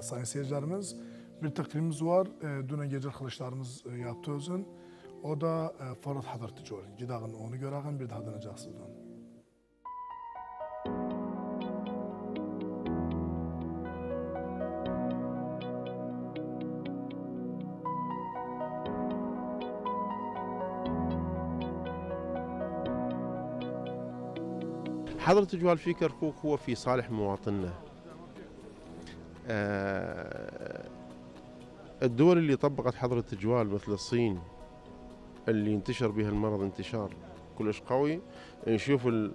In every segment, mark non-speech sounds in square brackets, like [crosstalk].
Sayın seyircilerimiz, bir təqdimimiz var. Dünən gecə xılışlarımız yaptı özün. O da Farad Hadartıcı olun. Gidağın onu görəğin, bir daha dönəcəksizdən. حضرة جوال في كركوك هو في صالح مواطننا آه، الدول اللي طبقت حظر التجوال مثل الصين اللي انتشر بها المرض انتشار كلش قوي نشوف ال...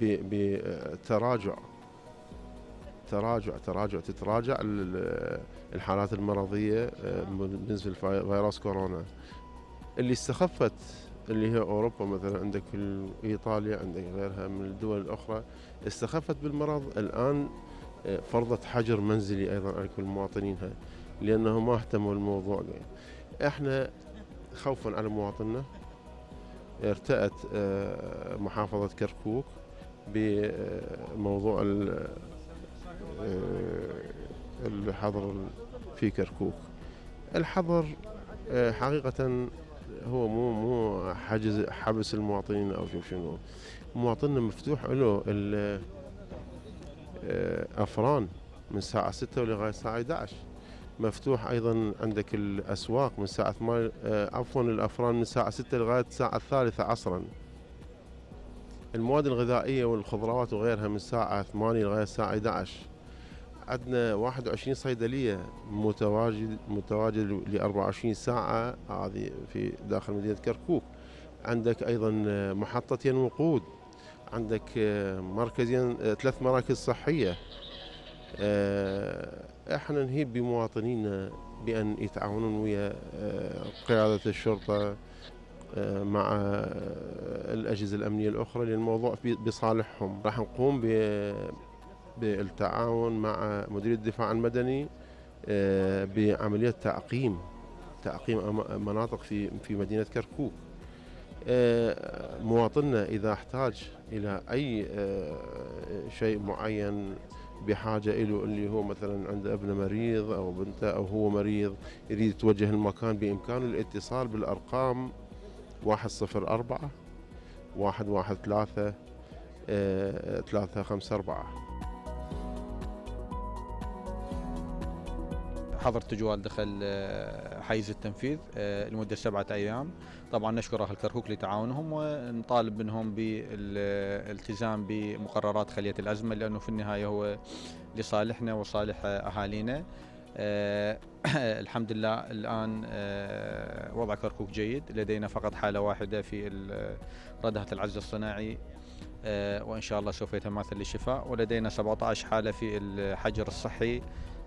بتراجع تراجع تراجع تتراجع الحالات المرضيه بالنسبه آه، لفيروس كورونا اللي استخفت اللي هي اوروبا مثلا عندك في ايطاليا عندك غيرها من الدول الاخرى استخفت بالمرض الان فرضت حجر منزلي ايضا على كل المواطنين هاي لانه ما اهتموا الموضوع احنا خوفا على مواطننا ارتأت آه، محافظة كركوك بموضوع آه، الحظر في كركوك الحظر آه، حقيقة هو مو مو حجز حبس المواطنين او شنو مواطننا مفتوح له آه، أفران من الساعة 6 لغاية الساعة 11 مفتوح أيضا عندك الأسواق من الساعة 8 آه، عفوا الأفران من الساعة 6 لغاية الساعة الثالثة عصرا المواد الغذائية والخضروات وغيرها من الساعة 8 لغاية الساعة 11 عندنا 21 صيدلية متواجد متواجد ل 24 ساعة هذه في داخل مدينة كركوك عندك أيضا محطتين وقود عندك آه، مركزين آه، ثلاث مراكز صحية آه، احنا نهيب بمواطنينا بأن يتعاونون ويا قيادة الشرطة مع الأجهزة الأمنية الأخرى للموضوع بصالحهم راح نقوم بالتعاون مع مديرية الدفاع المدني بعملية تعقيم تعقيم مناطق في في مدينة كركوك مواطننا إذا احتاج إلى أي آه، شيء معين بحاجة له اللي هو مثلا عنده ابنه مريض أو بنته أو هو مريض يريد يتوجه المكان بإمكانه الاتصال بالأرقام 104 113 354 حظر تجوال دخل آه، حيز التنفيذ آه، لمدة سبعة أيام طبعا نشكر أهل كركوك لتعاونهم ونطالب منهم بالالتزام بمقررات خلية الأزمة لأنه في النهاية هو لصالحنا وصالح أهالينا آه، [clears throat] الحمد لله الآن آه، وضع كركوك جيد لدينا فقط حالة واحدة في ردهة العجز الصناعي وإن شاء الله سوف يتماثل للشفاء ولدينا 17 حالة في الحجر الصحي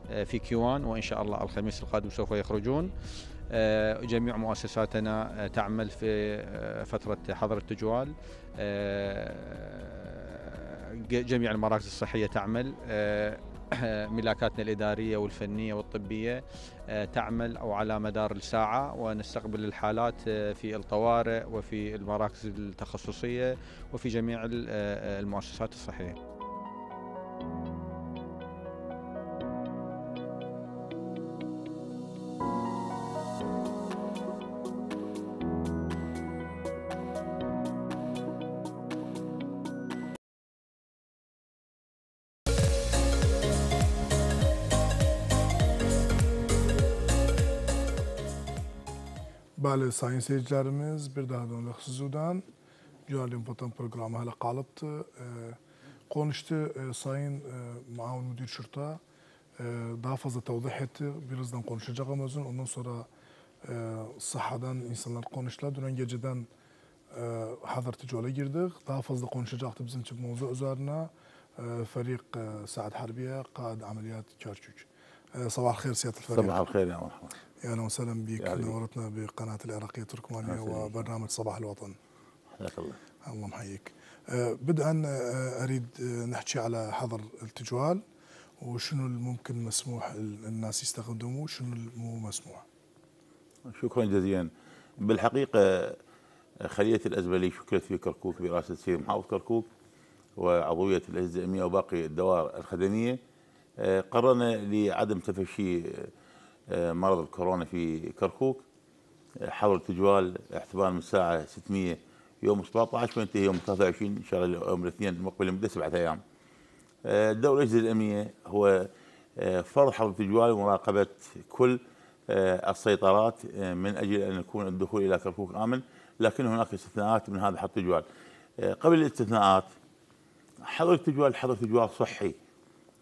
آه، في كيوان وإن شاء الله الخميس القادم سوف يخرجون آه، جميع مؤسساتنا آه، تعمل في فترة حظر التجوال جميع المراكز الصحية تعمل [clears throat] ملاكاتنا الإدارية والفنية والطبية تعمل أو على مدار الساعة ونستقبل الحالات في الطوارئ وفي المراكز التخصصية وفي جميع المؤسسات الصحية Bəli, sayın seyircilerimiz bir daha dönülük sizdən. Günaydın Vatan proqramı hələ qalıbdır. E, konuşdu e, sayın e, Maun Müdür Şurta. Daha fazla tevdih etti. Birazdan konuşacağım özün. Ondan sonra sahadan insanlar konuştular. Dün geceden Hazreti Col'a girdik. Daha fazla konuşacaktı bizim için mevzu üzerine. فريق سعد حربية قائد عمليات كركوك صباح الخير سيادة Sabah صباح الخير يا مرحبا يا اهلا وسهلا بك نورتنا بقناه العراقيه التركمانيه وبرنامج صباح الوطن حياك الله الله محييك أه، بدءا أه، اريد أه، نحكي على حظر التجوال وشنو الممكن مسموح الناس يستخدموه شنو مو مسموح شكرا جزيلا بالحقيقه خليه الازبلي شكلت في كركوك براسه سيد محافظ كركوك وعضويه الاجهزه الامنيه وباقي الدوائر الخدميه قررنا لعدم تفشي آه، مرض الكورونا في كركوك آه، حول التجوال احتمال من الساعة 600 يوم 17 وينتهي يوم 23 إن شاء الله يوم الاثنين المقبل لمدة سبعة أيام دور آه، الأجهزة الأمنية هو فرض حظر التجوال ومراقبة كل السيطرات من أجل أن يكون الدخول إلى كركوك آمن لكن هناك استثناءات من هذا حظر التجوال قبل الاستثناءات حظر التجوال حظر تجوال صحي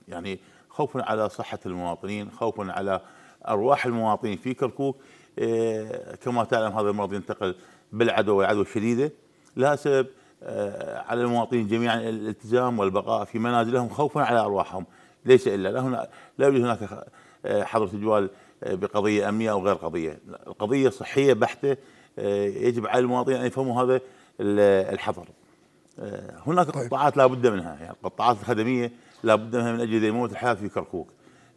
يعني خوفا على صحة المواطنين خوفا على أرواح المواطنين في كركوك آه، كما تعلم هذا المرض ينتقل بالعدوى والعدوى الشديده لا سبب آه، على المواطنين جميعا الالتزام والبقاء في منازلهم خوفا على ارواحهم ليس الا لا هنا لا يوجد هناك آه، حظر تجوال بقضيه امنيه او غير قضيه، القضيه صحيه بحته يجب على المواطنين ان يفهموا هذا الحظر. هناك طيب. قطاعات لا بد منها يعني القطاعات الخدميه لا بد منها من اجل ديمومه الحياه في كركوك.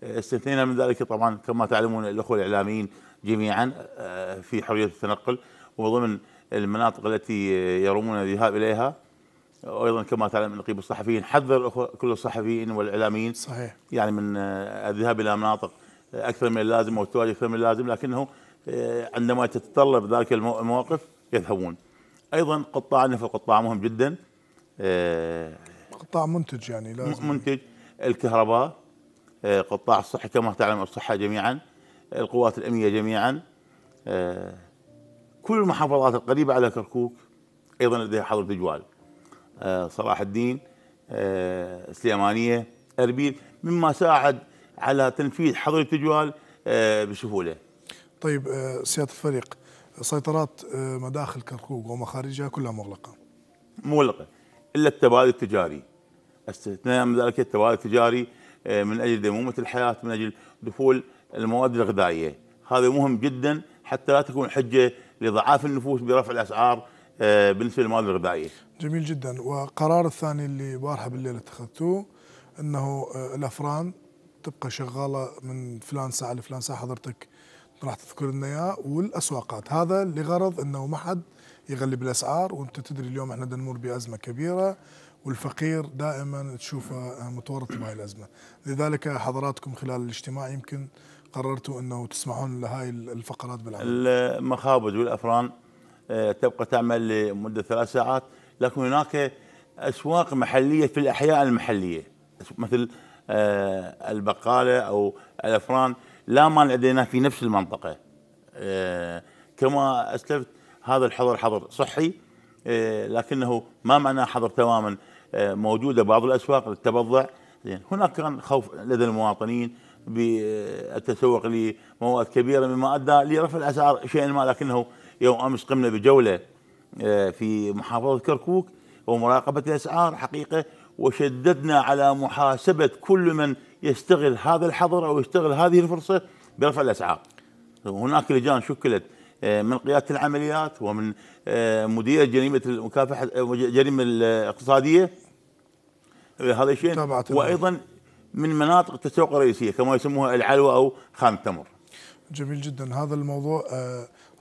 استثنينا من ذلك طبعا كما تعلمون الأخوة الإعلاميين جميعا آه، في حرية التنقل وضمن المناطق التي يرمون الذهاب إليها وايضا كما تعلم نقيب الصحفيين حذر كل الصحفيين والاعلاميين صحيح يعني من آه، الذهاب الى مناطق اكثر من اللازم او التواجد اكثر من اللازم لكنه آه، عندما تتطلب ذلك المواقف يذهبون ايضا قطاع النفط قطاع مهم جدا قطاع منتج يعني لازم منتج الكهرباء قطاع الصحي كما تعلم الصحة جميعا القوات الأمنية جميعا كل المحافظات القريبة على كركوك أيضا لديها حظر تجوال صلاح الدين سليمانية أربيل مما ساعد على تنفيذ حظر التجوال بسهولة طيب سيادة الفريق سيطرات مداخل كركوك ومخارجها كلها مغلقة مغلقة إلا التبادل التجاري استثناء من ذلك التبادل التجاري آه، من اجل ديمومه الحياه من اجل دخول المواد الغذائيه هذا مهم جدا حتى لا تكون حجه لضعاف النفوس برفع الاسعار آه، بالنسبه للمواد الغذائيه. جميل جدا وقرار الثاني اللي بارحه بالليل اتخذتوه انه آه، الافران تبقى شغاله من فلان ساعه لفلان ساعه حضرتك راح تذكر لنا اياه والاسواقات هذا لغرض انه ما حد يغلب الاسعار وانت تدري اليوم احنا بدنا نمر بازمه كبيره والفقير دائما تشوفه متورط بهاي الازمه، لذلك حضراتكم خلال الاجتماع يمكن قررتوا انه تسمحون لهاي الفقرات بالعمل. المخابز والافران آه، تبقى تعمل لمده ثلاث ساعات، لكن هناك اسواق محليه في الاحياء المحليه مثل آه، البقاله او الافران لا مانع لدينا في نفس المنطقه آه، كما اسلفت هذا الحظر حظر صحي آه، لكنه ما معناه حظر تماما آه، موجوده بعض الاسواق للتبضع زين هناك كان خوف لدى المواطنين بالتسوق لمواد كبيره مما ادى لرفع الاسعار شيئا ما لكنه يوم امس قمنا بجوله آه، في محافظه كركوك ومراقبه الاسعار حقيقه وشددنا على محاسبه كل من يستغل هذا الحظر او يستغل هذه الفرصه برفع الاسعار هناك لجان شكلت آه، من قياده العمليات ومن آه، مدير جريمه المكافحه الجريمه آه، الاقتصاديه هذا شيء وايضا من مناطق التسوق الرئيسيه كما يسموها العلوه او خان التمر جميل جدا هذا الموضوع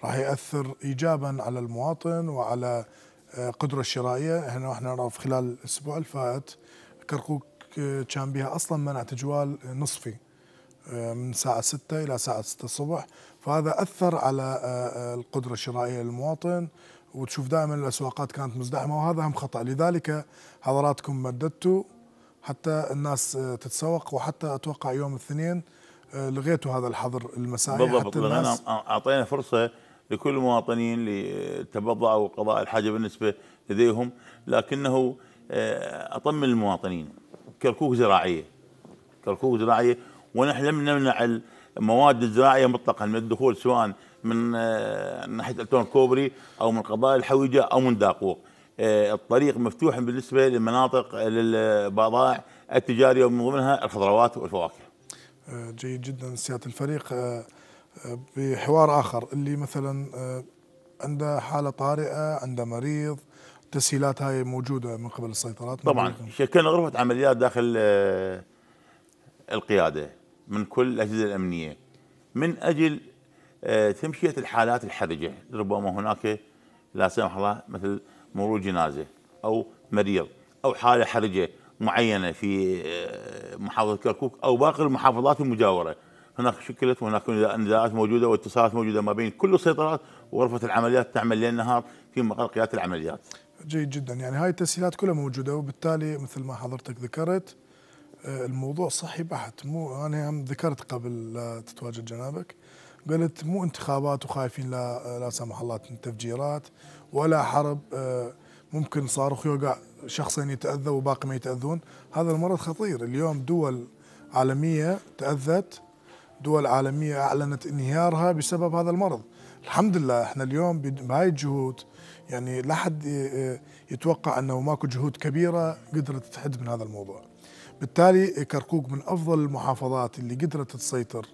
راح ياثر ايجابا على المواطن وعلى قدرة الشرائية احنا احنا نعرف خلال الأسبوع الفائت كركوك كان بها أصلا منع تجوال نصفي من الساعة 6 إلى الساعة 6 الصبح فهذا أثر على آه، آه، القدرة الشرائية للمواطن وتشوف دائما الأسواقات كانت مزدحمة وهذا هم خطأ لذلك حضراتكم مددتوا حتى الناس آه، تتسوق وحتى أتوقع يوم الاثنين لغيتوا هذا الحظر المسائي بالضبط أعطينا فرصة لكل المواطنين للتبضع وقضاء الحاجة بالنسبة لديهم لكنه أطمن المواطنين كركوك زراعية كركوك زراعية ونحن لم نمنع مواد الزراعيه مطلقا من الدخول سواء من آه، ناحيه التون كوبري او من قبائل الحويجه او من داقوق آه، الطريق مفتوح بالنسبه للمناطق آه، للبضائع التجاريه ومن ضمنها الخضروات والفواكه. جيد جدا سياده الفريق بحوار اخر اللي مثلا عنده حاله طارئه عنده مريض التسهيلات هاي موجوده من قبل السيطرات طبعا شكلنا غرفه عمليات داخل القياده من كل الأجهزة الأمنية من أجل آه، تمشية الحالات الحرجة ربما هناك لا سمح الله مثل مرور جنازة أو مريض أو حالة حرجة معينة في آه، محافظة كركوك أو باقي المحافظات المجاورة هناك شكلت وهناك نداءات موجودة واتصالات موجودة ما بين كل السيطرات وغرفة العمليات تعمل ليل نهار في مقر قيادة العمليات جيد جدا يعني هاي التسهيلات كلها موجودة وبالتالي مثل ما حضرتك ذكرت الموضوع صحي بحت مو انا هم ذكرت قبل لا تتواجد جنابك قلت مو انتخابات وخايفين لا لا سمح الله تفجيرات ولا حرب آه، ممكن صاروخ يوقع شخصين يتاذى وباقي ما يتاذون هذا المرض خطير اليوم دول عالميه تاذت دول عالميه اعلنت انهيارها بسبب هذا المرض الحمد لله احنا اليوم بهاي الجهود يعني لا حد يتوقع انه ماكو جهود كبيره قدرت تحد من هذا الموضوع بالتالي كركوك من افضل المحافظات اللي قدرت تسيطر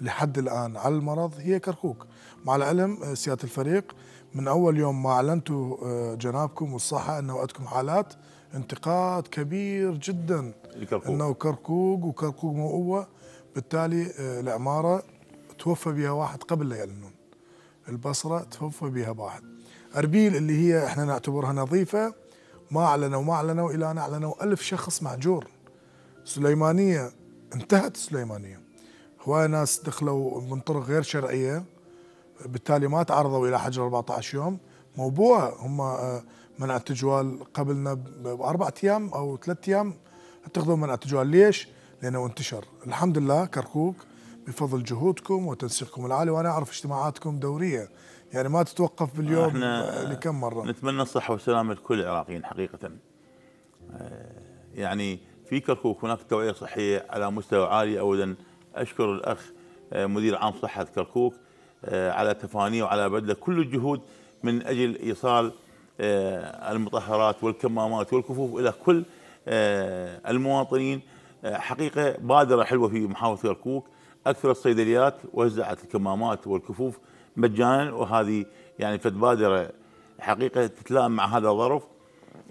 لحد الان على المرض هي كركوك مع العلم آه، سياده الفريق من اول يوم ما اعلنتوا آه، جنابكم والصحه انه عندكم حالات انتقاد كبير جدا الكركوك. انه كركوك وكركوك مو هو بالتالي آه، العماره توفى بها واحد قبل لا يعلنون البصره توفى بها واحد اربيل اللي هي احنا نعتبرها نظيفه ما اعلنوا ما اعلنوا الى ان اعلنوا ألف شخص مهجور سليمانية انتهت السليمانية هواي ناس دخلوا من طرق غير شرعية بالتالي ما تعرضوا إلى حجر 14 يوم موبوع هم آه، منع التجوال قبلنا بأربعة أيام أو ثلاثة أيام اتخذوا منع التجوال ليش؟ لأنه انتشر الحمد لله كركوك بفضل جهودكم وتنسيقكم العالي وأنا أعرف اجتماعاتكم دورية يعني ما تتوقف باليوم آه، لكم مرة نتمنى الصحة والسلامة لكل العراقيين حقيقة آه، يعني في كركوك هناك توعيه صحيه على مستوى عالي اولا اشكر الاخ آه، مدير عام صحه كركوك آه، على تفانيه وعلى بذله كل الجهود من اجل ايصال آه، المطهرات والكمامات والكفوف الى كل المواطنين حقيقه بادره حلوه في محافظه كركوك اكثر الصيدليات وزعت الكمامات والكفوف مجانا وهذه يعني فد بادره حقيقه تتلائم مع هذا الظرف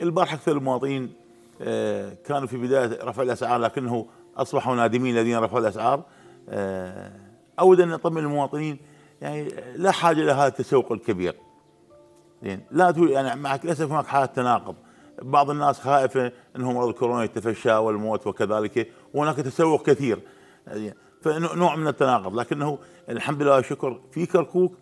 البارحه اكثر المواطنين آه، كانوا في بدايه رفع الاسعار لكنه اصبحوا نادمين الذين رفعوا الاسعار آه، اود ان اطمن المواطنين يعني لا حاجه الى هذا التسوق الكبير زين لا يعني مع الاسف هناك حالة تناقض بعض الناس خائفه انهم مرض كورونا يتفشى والموت وكذلك وهناك تسوق كثير فنوع من التناقض لكنه الحمد لله شكر في كركوك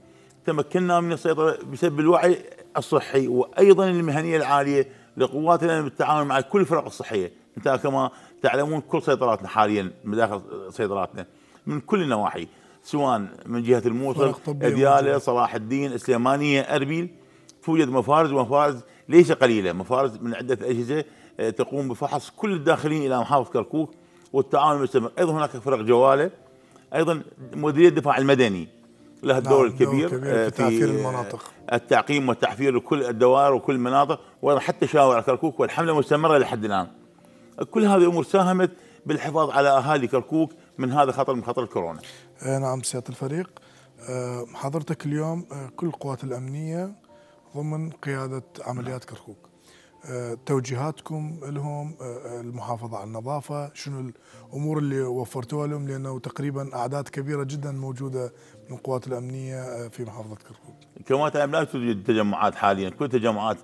تمكنا من السيطره بسبب الوعي الصحي وايضا المهنيه العاليه لقواتنا بالتعامل مع كل الفرق الصحيه انت كما تعلمون كل سيطراتنا حاليا داخل سيطراتنا من كل النواحي سواء من جهه الموصل ادياله صلاح الدين سليمانيه اربيل توجد مفارز ومفارز ليس قليله مفارز من عده اجهزه آه، تقوم بفحص كل الداخلين الى محافظه كركوك والتعاون المستمر ايضا هناك فرق جواله ايضا مديريه الدفاع المدني لها الدور نعم الكبير آه، في, تعفير المناطق التعقيم والتحفير لكل الدوائر وكل المناطق وحتى شوارع كركوك والحمله مستمره لحد الان كل هذه الامور ساهمت بالحفاظ على اهالي كركوك من هذا خطر من خطر الكورونا آه، نعم سياده الفريق آه، حضرتك اليوم كل القوات الامنيه ضمن قياده عمليات نعم. كركوك توجيهاتكم لهم المحافظة على النظافة شنو الأمور اللي وفرتوها لهم لأنه تقريبا أعداد كبيرة جدا موجودة من القوات الامنيه آه، في محافظه كركوك. كما لا توجد تجمعات حاليا، كل التجمعات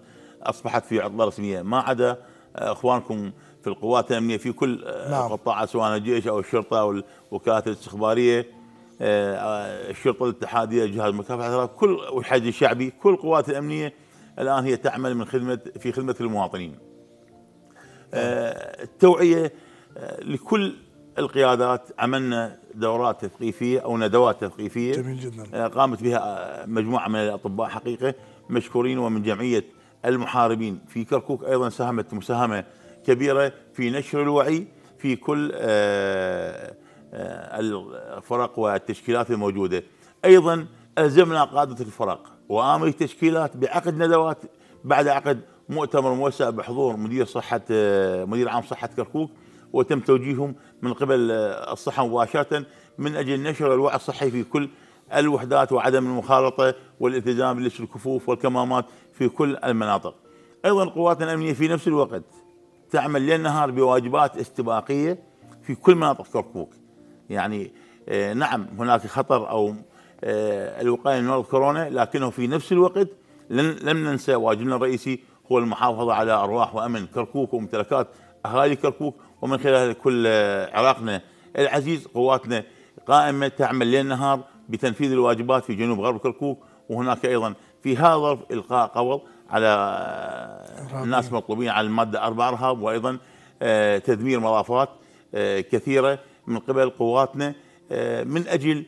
اصبحت في عطله رسميه ما عدا آه، اخوانكم في القوات الامنيه في كل آه، نعم. قطاع سواء الجيش او الشرطه او الوكالات الاستخباريه الشرطه الاتحاديه جهاز مكافحه كل والحج الشعبي كل القوات الامنيه الان هي تعمل من خدمه في خدمه المواطنين. نعم. التوعيه لكل القيادات عملنا دورات تثقيفيه او ندوات تثقيفيه جميل جدا آه، قامت بها آه، مجموعه من الاطباء حقيقه مشكورين ومن جمعيه المحاربين في كركوك ايضا ساهمت مساهمه كبيره في نشر الوعي في كل آه، الفرق والتشكيلات الموجوده ايضا الزمنا قاده الفرق وآمر التشكيلات بعقد ندوات بعد عقد مؤتمر موسع بحضور مدير صحه مدير عام صحه كركوك وتم توجيههم من قبل آه، الصحة مباشرة من أجل نشر الوعي الصحي في كل الوحدات وعدم المخالطة والالتزام بلبس الكفوف والكمامات في كل المناطق أيضا قواتنا الأمنية في نفس الوقت تعمل ليل نهار بواجبات استباقية في كل مناطق كركوك يعني آه، نعم هناك خطر أو آه، الوقاية من مرض كورونا لكنه في نفس الوقت لم ننسى واجبنا الرئيسي هو المحافظة على أرواح وأمن كركوك وممتلكات أهالي كركوك ومن خلال كل عراقنا العزيز قواتنا قائمة تعمل ليل نهار بتنفيذ الواجبات في جنوب غرب كركوك وهناك أيضا في هذا الظرف إلقاء قبض على الناس مطلوبين على المادة 4 إرهاب وأيضا آه، تدمير مضافات آه، كثيرة من قبل قواتنا آه، من أجل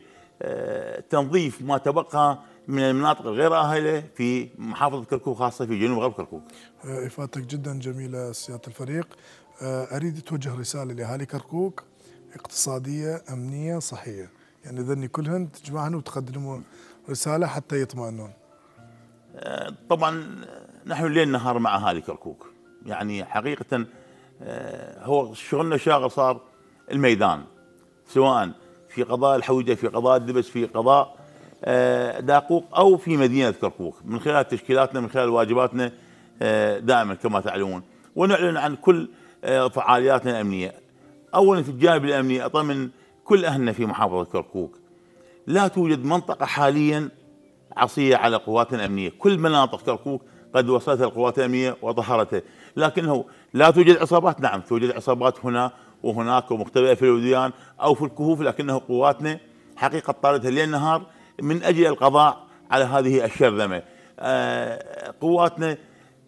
تنظيف ما تبقى من المناطق الغير آهلة في محافظة كركوك خاصة في جنوب غرب كركوك إفادتك جدا جميلة سيادة الفريق آه، اريد توجه رساله لاهالي كركوك اقتصاديه امنيه صحيه يعني ذني كلهن تجمعهن وتقدموا رساله حتى يطمئنون آه، طبعا آه، نحن ليل نهار مع اهالي كركوك يعني حقيقه هو شغلنا شاغل صار الميدان سواء في قضاء الحوجه في قضاء الدبس في قضاء داقوق او في مدينه كركوك من خلال تشكيلاتنا من خلال واجباتنا دائما كما تعلمون ونعلن عن كل آه، فعالياتنا الامنيه. اولا في الجانب الامني اطمن كل اهلنا في محافظه كركوك. لا توجد منطقه حاليا عصيه على قواتنا الامنيه، كل مناطق كركوك قد وصلتها القوات الامنيه وطهرتها، لكنه لا توجد عصابات، نعم توجد عصابات هنا وهناك ومختبئه في الوديان او في الكهوف لكنه قواتنا حقيقه طالتها ليل نهار من اجل القضاء على هذه الشرذمه. آه، قواتنا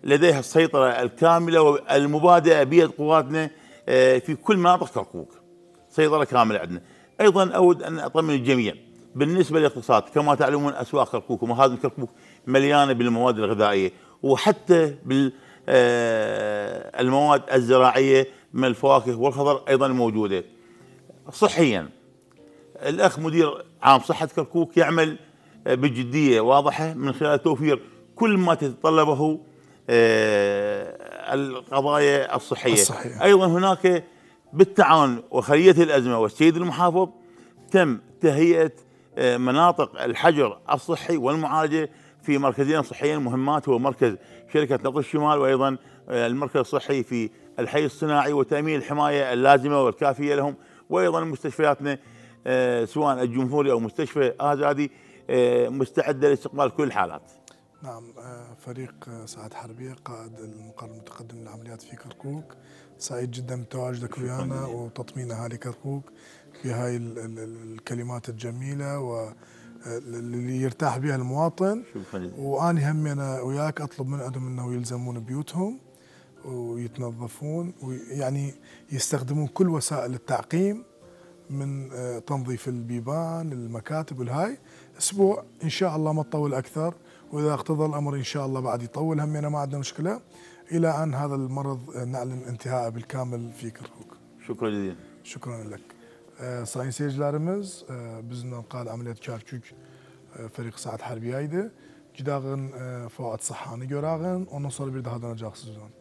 لديها السيطرة الكاملة والمبادئة بيد قواتنا آه، في كل مناطق كركوك سيطرة كاملة عندنا أيضا أود أن أطمن الجميع بالنسبة للاقتصاد كما تعلمون أسواق كركوك ومخازن كركوك مليانة بالمواد الغذائية وحتى بالمواد آه، الزراعية من الفواكه والخضر أيضا موجودة صحيا الأخ مدير عام صحة كركوك يعمل آه، بجدية واضحة من خلال توفير كل ما تتطلبه آه، القضايا الصحية. الصحية أيضا هناك بالتعاون وخلية الأزمة والسيد المحافظ تم تهيئة آه، مناطق الحجر الصحي والمعالجة في مركزين صحيين مهمات هو مركز شركة نقل الشمال وأيضا آه، المركز الصحي في الحي الصناعي وتأمين الحماية اللازمة والكافية لهم وأيضا مستشفياتنا سواء الجمهوري أو مستشفى آزادي مستعدة لاستقبال كل الحالات نعم آه، فريق آه، سعد حربية قائد المقر المتقدم للعمليات في كركوك سعيد جدا بتواجدك ويانا وتطمين أهالي كركوك بهاي الكلمات الجميلة و اللي آه، يرتاح بها المواطن واني هم انا وياك اطلب من عندهم انه يلزمون بيوتهم ويتنظفون ويعني يستخدمون كل وسائل التعقيم من تنظيف البيبان المكاتب والهاي اسبوع ان شاء الله ما تطول اكثر واذا اقتضى الامر ان شاء الله بعد يطول همنا ما عندنا مشكله الى ان هذا المرض نعلن انتهاء بالكامل في كركوك شكرا جزيلا شكرا لك ساين آه، سيج آه، بزنا قال عمليه كاركوك آه، فريق سعد حربي ايده جداغن فؤاد صحاني جراغن ونصر بيرد هذا نجاح